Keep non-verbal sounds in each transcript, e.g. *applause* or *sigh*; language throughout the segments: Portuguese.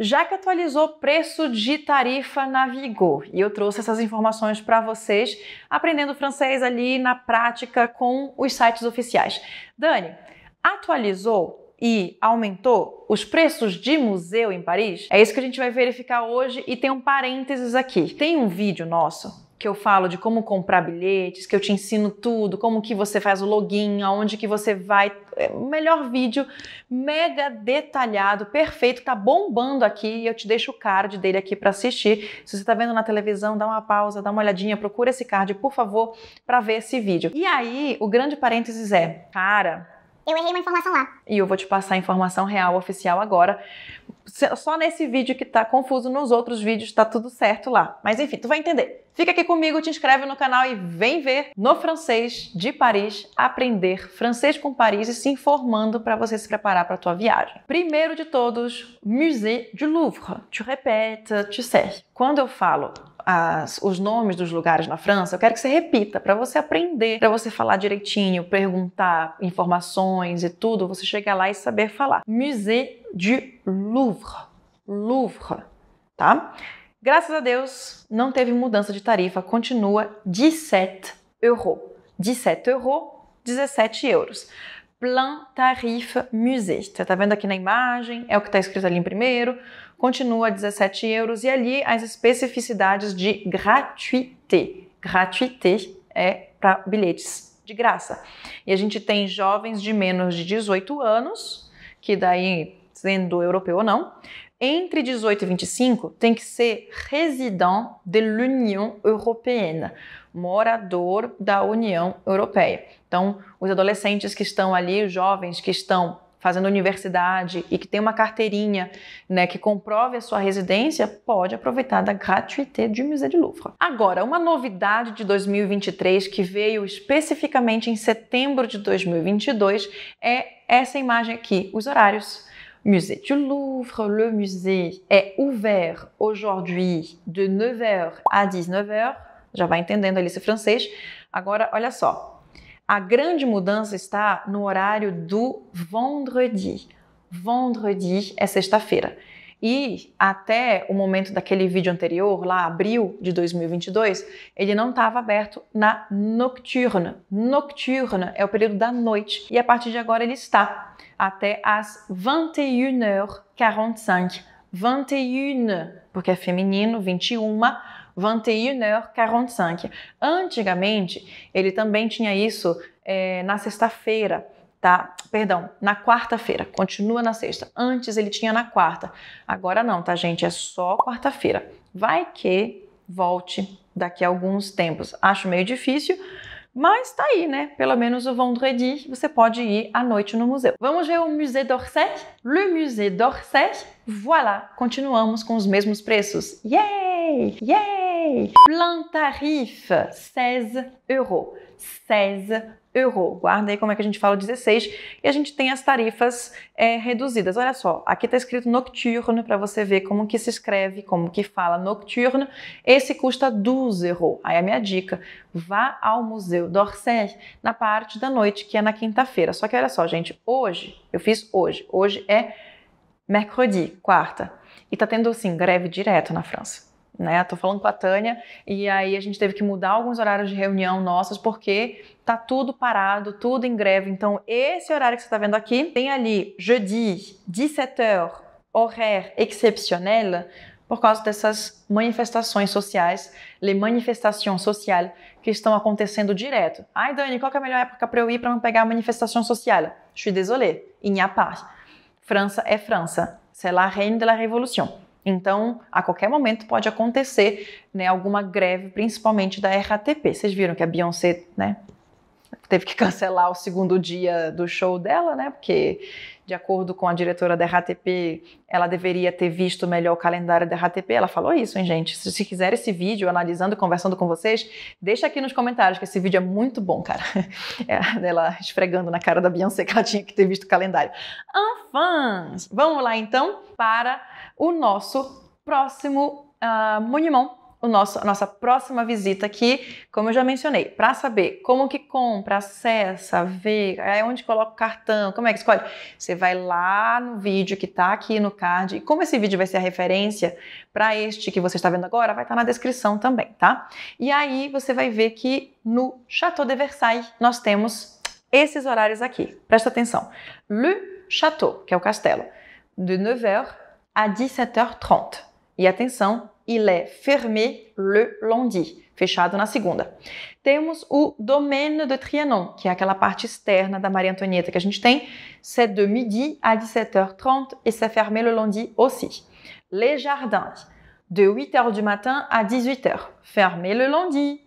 Já que atualizou preço de tarifa na Vigor, e eu trouxe essas informações para vocês, aprendendo francês ali na prática com os sites oficiais. Dani, atualizou e aumentou os preços de museu em Paris? É isso que a gente vai verificar hoje e tem um parênteses aqui. Tem um vídeo nosso que eu falo de como comprar bilhetes, que eu te ensino tudo, como que você faz o login, aonde que você vai. É o melhor vídeo, mega detalhado, perfeito, tá bombando aqui e eu te deixo o card dele aqui para assistir. Se você tá vendo na televisão, dá uma pausa, dá uma olhadinha, procura esse card, por favor, para ver esse vídeo. E aí, o grande parênteses é, cara, eu errei uma informação lá. E eu vou te passar a informação real oficial agora, só nesse vídeo que tá confuso, nos outros vídeos tá tudo certo lá. Mas enfim, tu vai entender. Fica aqui comigo, te inscreve no canal e vem ver no francês de Paris, aprender francês com Paris e se informando para você se preparar para a tua viagem. Primeiro de todos, Musée du Louvre. Tu répètes, tu sais. Quando eu falo as, os nomes dos lugares na França, eu quero que você repita para você aprender, para você falar direitinho, perguntar informações e tudo, você chegar lá e saber falar. Musée du Louvre. Louvre, tá? Graças a Deus, não teve mudança de tarifa, continua 17 euros. 17 euros, 17 euros tarif Musée. Você está vendo aqui na imagem, é o que está escrito ali em primeiro. Continua 17 euros e ali as especificidades de gratuité. Gratuité é para bilhetes de graça. E a gente tem jovens de menos de 18 anos, que daí, sendo europeu ou não, entre 18 e 25 tem que ser resident de l'Union Européenne, morador da União Europeia. Então, os adolescentes que estão ali, os jovens que estão fazendo universidade e que tem uma carteirinha né, que comprove a sua residência, pode aproveitar da gratuité de Musée du Louvre. Agora, uma novidade de 2023 que veio especificamente em setembro de 2022 é essa imagem aqui, os horários musée du Louvre. Le musée est ouvert aujourd'hui de 9h à 19h. Já vai entendendo ali esse francês. Agora, olha só. A grande mudança está no horário do vendredi. Vendredi é sexta-feira. E até o momento daquele vídeo anterior, lá abril de 2022, ele não estava aberto na Nocturne. Nocturne é o período da noite e a partir de agora ele está até às 21h45. 21, porque é feminino, 21, 21h45. Antigamente, ele também tinha isso é, na sexta-feira tá? Perdão, na quarta-feira, continua na sexta. Antes ele tinha na quarta. Agora não, tá, gente? É só quarta-feira. Vai que volte daqui a alguns tempos. Acho meio difícil, mas tá aí, né? Pelo menos o vendredi você pode ir à noite no museu. Vamos ver o Musée d'Orsay? Le Musée d'Orsay? Voilà! Continuamos com os mesmos preços. Yay! Yay! Plein tarif, 16 euros. 16 euro. Guarda aí como é que a gente fala 16 e a gente tem as tarifas é, reduzidas. Olha só, aqui está escrito nocturne para você ver como que se escreve, como que fala nocturne. Esse custa 12 euros. Aí a minha dica, vá ao Museu d'Orsay na parte da noite, que é na quinta-feira. Só que olha só, gente, hoje, eu fiz hoje, hoje é mercredi, quarta, e está tendo assim greve direto na França né? Tô falando com a Tânia e aí a gente teve que mudar alguns horários de reunião nossos porque tá tudo parado, tudo em greve. Então, esse horário que você está vendo aqui, tem ali jeudi 17h, horário exceptionnel, por causa dessas manifestações sociais, les manifestações social que estão acontecendo direto. Ai, Dani, qual é a melhor época para eu ir para não pegar a manifestação social? Je suis désolé, il n'y a pas. França é França, c'est la reine de la révolution. Então, a qualquer momento pode acontecer né, alguma greve, principalmente da RATP. Vocês viram que a Beyoncé né, teve que cancelar o segundo dia do show dela, né? Porque de acordo com a diretora da RATP, ela deveria ter visto melhor o calendário da RATP. Ela falou isso, hein, gente? Se, se quiser esse vídeo, analisando, conversando com vocês, deixa aqui nos comentários, que esse vídeo é muito bom, cara. *laughs* É, dela esfregando na cara da Beyoncé que ela tinha que ter visto o calendário. Anfãs! Vamos lá, então, para o nosso próximo uh, o nosso, a nossa próxima visita aqui, como eu já mencionei, para saber como que compra, acessa, vê, é onde coloca o cartão, como é que escolhe. Você vai lá no vídeo que está aqui no card, e como esse vídeo vai ser a referência para este que você está vendo agora, vai estar tá na descrição também, tá? E aí você vai ver que no Château de Versailles nós temos esses horários aqui. Presta atenção. Le Château, que é o castelo, de 9h à 17h30. E atenção, il est fermé le lundi, fechado na segunda. Temos o Domaine de Trianon, que é aquela parte externa da Maria Antonieta que a gente tem. C'est de midi à 17h30 et c'est fermé le lundi aussi. Les jardins, de 8h du matin à 18h, fermé le lundi.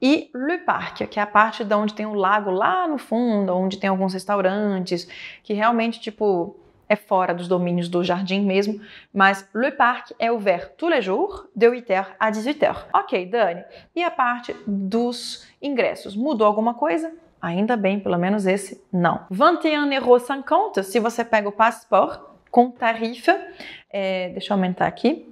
E Le Parque, que é a parte de onde tem o lago lá no fundo, onde tem alguns restaurantes, que realmente, tipo, é fora dos domínios do jardim mesmo, mas le parc é ouvert tous les jours, de 8h à 18h. Ok, Dani, e a parte dos ingressos? Mudou alguma coisa? Ainda bem, pelo menos esse não. 21,50€, se você pega o passeport com tarifa, é, deixa eu aumentar aqui,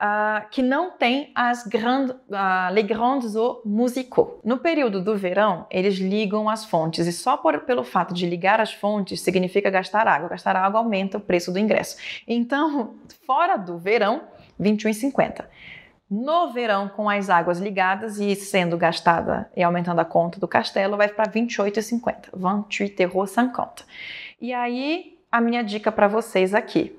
uh, que não tem as grand, uh, les grandes ou musicaux. No período do verão, eles ligam as fontes e só por, pelo fato de ligar as fontes significa gastar água. Gastar água aumenta o preço do ingresso. Então, *laughs* fora do verão, 21,50. No verão, com as águas ligadas e sendo gastada e aumentando a conta do castelo, vai para 28,50. 28,50 E aí, a minha dica para vocês aqui.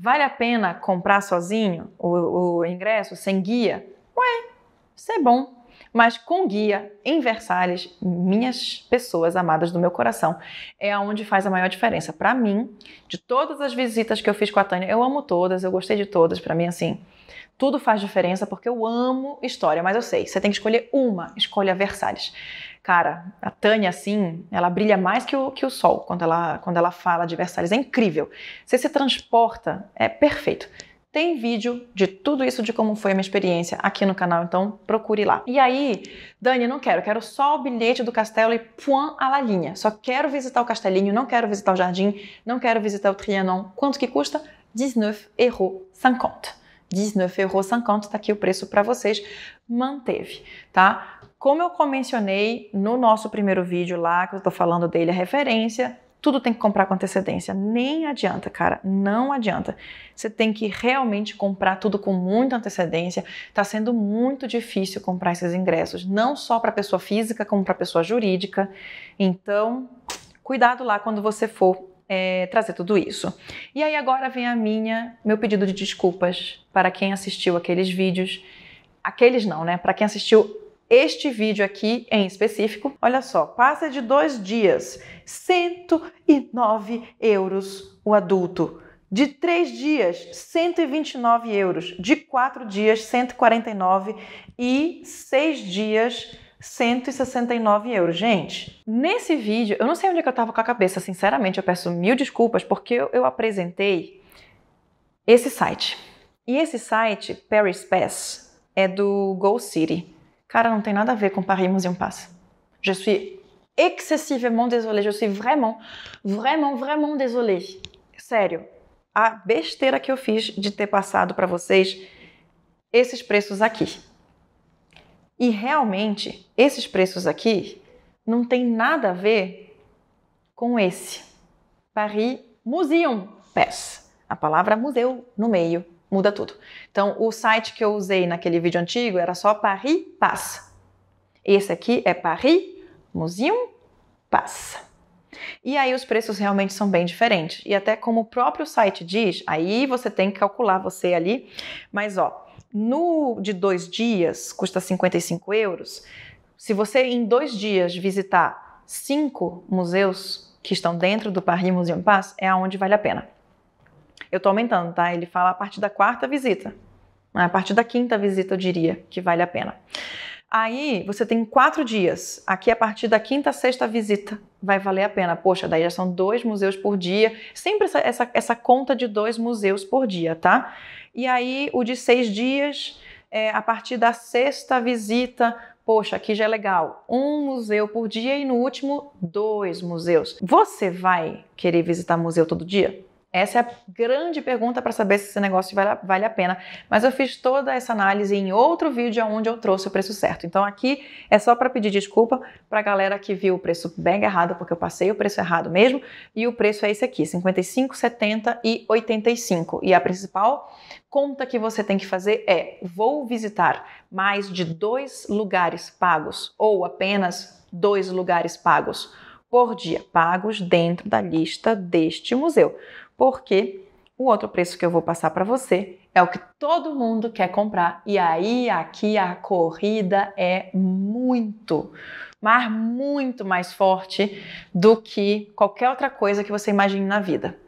Vale a pena comprar sozinho o, o ingresso, sem guia? Ué, isso é bom. Mas com guia, em Versalhes, minhas pessoas amadas do meu coração, é aonde faz a maior diferença. Para mim, de todas as visitas que eu fiz com a Tânia, eu amo todas, eu gostei de todas. Para mim, assim, tudo faz diferença porque eu amo história, mas eu sei, você tem que escolher uma, escolha Versalhes. Cara, a Tânia, assim, ela brilha mais que o, que o sol quando ela, quando ela fala de Versalhes. É incrível. Você se transporta, é perfeito. Tem vídeo de tudo isso, de como foi a minha experiência aqui no canal, então procure lá. E aí, Dani, não quero, quero só o bilhete do castelo e point à la linha. Só quero visitar o castelinho, não quero visitar o jardim, não quero visitar o Trianon. Quanto que custa? 19,50 euros. 19,50 euros, tá aqui o preço para vocês. Manteve, tá? Como eu mencionei no nosso primeiro vídeo lá, que eu estou falando dele, a referência, tudo tem que comprar com antecedência. Nem adianta, cara, não adianta. Você tem que realmente comprar tudo com muita antecedência. Está sendo muito difícil comprar esses ingressos, não só para pessoa física, como para pessoa jurídica. Então, cuidado lá quando você for é, trazer tudo isso. E aí agora vem a minha, meu pedido de desculpas para quem assistiu aqueles vídeos, aqueles não, né? Para quem assistiu este vídeo aqui em específico, olha só, passa de dois dias, 109 euros o adulto. De três dias, 129 euros. De quatro dias, 149. E seis dias, 169 euros. Gente, nesse vídeo, eu não sei onde é que eu tava com a cabeça, sinceramente, eu peço mil desculpas, porque eu, eu apresentei esse site. E esse site, Paris Pass, é do Go City. Cara, não tem nada a ver com Paris Museum Pass. Je suis excessivement désolée. Je suis vraiment, vraiment, vraiment désolée. Sério. A besteira que eu fiz de ter passado para vocês esses preços aqui. E realmente, esses preços aqui não tem nada a ver com esse. Paris Museum Pass. A palavra museu no meio muda tudo. Então, o site que eu usei naquele vídeo antigo era só Paris Pass. Esse aqui é Paris Museum Pass. E aí os preços realmente são bem diferentes. E até como o próprio site diz, aí você tem que calcular você ali. Mas ó, no de dois dias custa 55 euros. Se você em dois dias visitar cinco museus que estão dentro do Paris Museum Pass, é aonde vale a pena. Eu tô aumentando, tá? Ele fala a partir da quarta visita. A partir da quinta visita, eu diria que vale a pena. Aí você tem quatro dias. Aqui, a partir da quinta, sexta visita, vai valer a pena. Poxa, daí já são dois museus por dia. Sempre essa, essa, essa conta de dois museus por dia, tá? E aí, o de seis dias, é, a partir da sexta visita, poxa, aqui já é legal. Um museu por dia e no último, dois museus. Você vai querer visitar museu todo dia? Essa é a grande pergunta para saber se esse negócio vale, vale a pena. Mas eu fiz toda essa análise em outro vídeo onde eu trouxe o preço certo. Então aqui é só para pedir desculpa para a galera que viu o preço bem errado, porque eu passei o preço errado mesmo. E o preço é esse aqui: 55, 70 e 85. E a principal conta que você tem que fazer é: vou visitar mais de dois lugares pagos ou apenas dois lugares pagos por dia, pagos dentro da lista deste museu porque o outro preço que eu vou passar para você é o que todo mundo quer comprar. E aí, aqui a corrida é muito, mas muito mais forte do que qualquer outra coisa que você imagine na vida.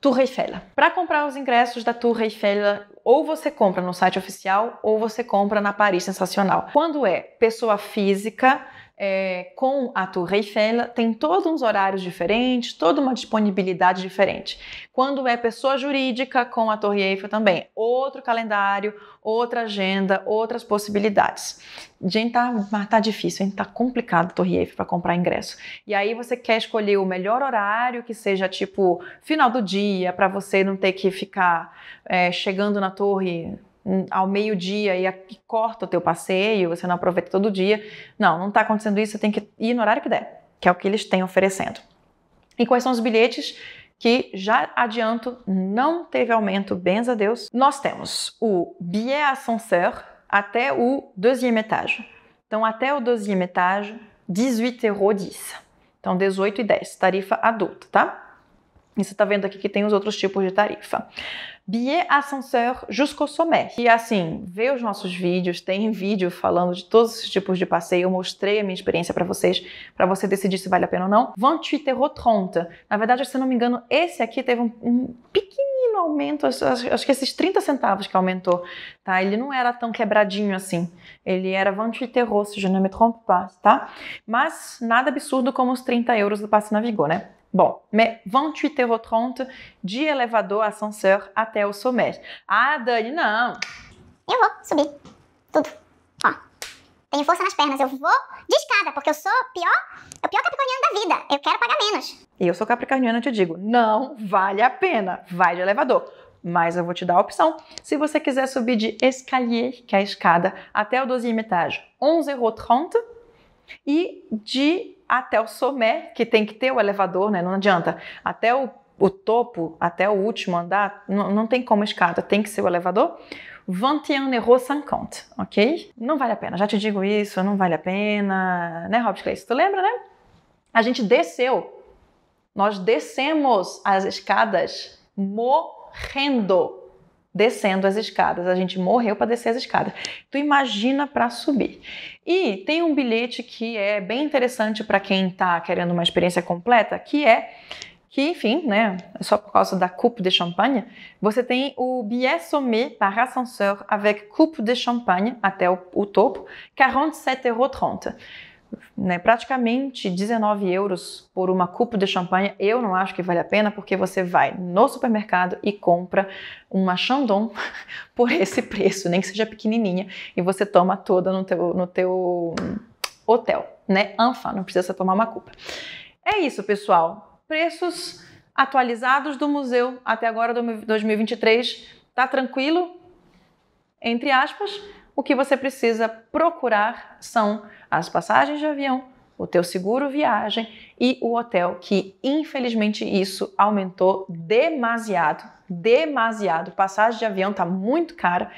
Tour Eiffel. Para comprar os ingressos da Tour Eiffel, ou você compra no site oficial ou você compra na Paris Sensacional. Quando é pessoa física, é, com a Torre Eiffel tem todos uns horários diferentes, toda uma disponibilidade diferente. Quando é pessoa jurídica com a Torre Eiffel também, outro calendário, outra agenda, outras possibilidades. Gente, tá, tá difícil, hein? tá complicado a Torre Eiffel para comprar ingresso. E aí você quer escolher o melhor horário, que seja tipo final do dia, para você não ter que ficar é, chegando na torre ao meio-dia e, e, corta o teu passeio, você não aproveita todo dia. Não, não está acontecendo isso, você tem que ir no horário que der, que é o que eles têm oferecendo. E quais são os bilhetes que já adianto, não teve aumento, benza a Deus. Nós temos o billet ascenseur até o deuxième étage. Então, até o deuxième étage, 18,10 euros. Então, 18,10, e tarifa adulta, tá? E você está vendo aqui que tem os outros tipos de tarifa. Billet ascenseur jusqu'au sommet. E assim, vê os nossos vídeos, tem vídeo falando de todos esses tipos de passeio. Eu mostrei a minha experiência para vocês, para você decidir se vale a pena ou não. 28 euros 30. Na verdade, se eu não me engano, esse aqui teve um, um pequenino aumento, acho, que esses 30 centavos que aumentou, tá? Ele não era tão quebradinho assim. Ele era 28 euros, se eu não me trompe tá? Mas nada absurdo como os 30 euros do passe Navigou, né? Bom, mais 28 euros 30 de elevador ascenseur até o sommet. Ah, Dani, não. Eu vou subir. Tudo. Ó. Tenho força nas pernas. Eu vou de escada, porque eu sou pior, o pior capricorniano da vida. Eu quero pagar menos. E eu sou capricorniano, eu te digo, não vale a pena. Vai de elevador. Mas eu vou te dar a opção. Se você quiser subir de escalier, que é a escada, até o 12 etage, 11,30 euros. E de até o somé, que tem que ter o elevador, né? Não adianta. Até o, o topo, até o último andar, não, não tem como escada, tem que ser o elevador. 21 euros 50, ok? Não vale a pena, já te digo isso, não vale a pena, né, Robert Clayson? Tu lembra, né? A gente desceu, nós descemos as escadas morrendo descendo as escadas. A gente morreu para descer as escadas. Tu imagina para subir. E tem um bilhete que é bem interessante para quem está querendo uma experiência completa, que é que, enfim, né, é só por causa da coupe de Champagne. você tem o billet sommet par ascenseur avec coupe de Champagne até o, o topo, 47,30 euros né, praticamente 19 euros por uma cupo de champanhe, eu não acho que vale a pena, porque você vai no supermercado e compra uma Chandon *laughs* por esse preço, nem que seja pequenininha, e você toma toda no teu, no teu hotel, né? Anfa, não precisa tomar uma cupa. É isso, pessoal. Preços atualizados do museu até agora, 2023, tá tranquilo? Entre aspas, o que você precisa procurar são as passagens de avião, o teu seguro viagem e o hotel, que infelizmente isso aumentou demasiado, demasiado. Passagem de avião está muito cara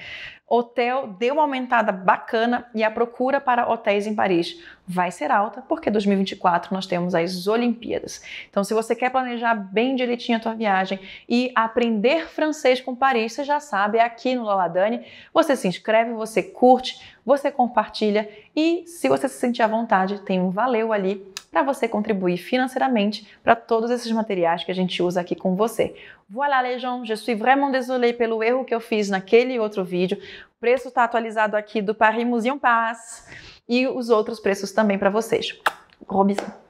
hotel deu uma aumentada bacana e a procura para hotéis em Paris vai ser alta, porque 2024 nós temos as Olimpíadas. Então, se você quer planejar bem direitinho a tua viagem e aprender francês com Paris, você já sabe, é aqui no Laladane. Você se inscreve, você curte, você compartilha e se você se sentir à vontade, tem um valeu ali para você contribuir financeiramente para todos esses materiais que a gente usa aqui com você. Voilà les gens, je suis vraiment désolée pelo erro que eu fiz naquele outro vídeo. O preço está atualizado aqui do Paris Museum Pass e os outros preços também para vocês. Gros bisous.